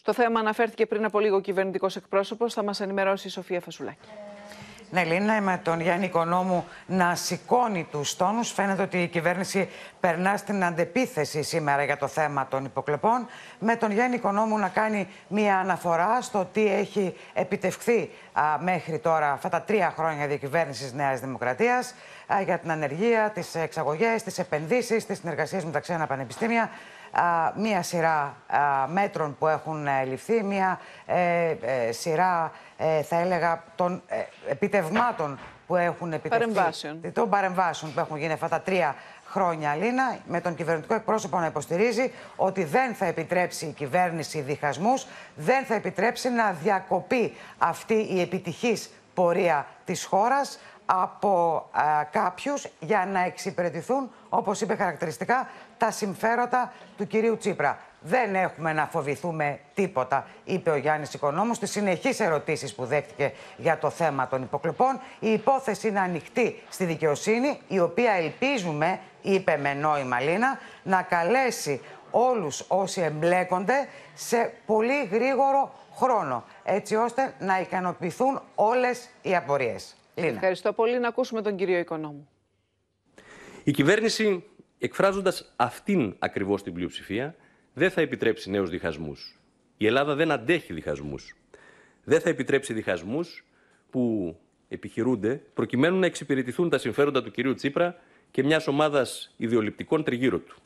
Στο θέμα αναφέρθηκε πριν από λίγο ο κυβερνητικός εκπρόσωπος. Θα μας ενημερώσει η Σοφία Φασουλάκη. Ναι, Λίνα, με τον Γιάννη Οικονόμου να σηκώνει τους τόνους. Φαίνεται ότι η κυβέρνηση περνά στην αντεπίθεση σήμερα για το θέμα των υποκλεπών. Με τον Γιάννη Οικονόμου να κάνει μία αναφορά στο τι έχει επιτευχθεί μέχρι τώρα, αυτά τα τρία χρόνια διακυβέρνησης Νέας Δημοκρατίας, για την ανεργία, τις εξαγωγές, τις επενδύσεις, τις συνεργασίες τα ξένα πανεπιστήμια μία σειρά μέτρων που έχουν ε, ληφθεί, μία ε, ε, σειρά, θα έλεγα, των επιτευμάτων που έχουν επιτευχθεί. Παρεμβάσεων. Των παρεμβάσεων που έχουν γίνει αυτά τα τρία χρόνια, Λίνα, με τον κυβερνητικό εκπρόσωπο να υποστηρίζει ότι δεν θα επιτρέψει η κυβέρνηση διχασμούς, δεν θα επιτρέψει να διακοπεί αυτή η επιτυχής πορεία της χώρας από ε, κάποιους για να εξυπηρετηθούν, όπως είπε χαρακτηριστικά, τα συμφέροντα του κυρίου Τσίπρα. Δεν έχουμε να φοβηθούμε τίποτα, είπε ο Γιάννης Οικονόμου στις συνεχείς ερωτήσεις που δέχτηκε για το θέμα των υποκλοπών. Η υπόθεση είναι ανοιχτή στη δικαιοσύνη, η οποία ελπίζουμε, είπε με νόημα Λίνα, να καλέσει όλους όσοι εμπλέκονται σε πολύ γρήγορο χρόνο, έτσι ώστε να ικανοποιηθούν όλες οι απορίες. Ευχαριστώ πολύ. Να ακούσουμε τον κύριο Οικονόμου. Η κυβέρνηση, εκφράζοντας αυτήν ακριβώς την πλειοψηφία, δεν θα επιτρέψει νέους διχασμούς. Η Ελλάδα δεν αντέχει διχασμούς. Δεν θα επιτρέψει διχασμούς που επιχειρούνται προκειμένου να εξυπηρετηθούν τα συμφέροντα του κυρίου Τσίπρα και μιας ομάδας ιδεολειπτικών τριγύρω του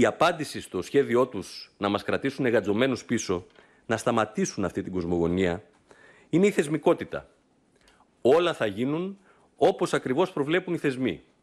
η απάντηση στο σχέδιό τους να μας κρατήσουν εγατζωμένου πίσω, να σταματήσουν αυτή την κοσμογονία, είναι η θεσμικότητα. Όλα θα γίνουν όπως ακριβώς προβλέπουν οι θεσμοί.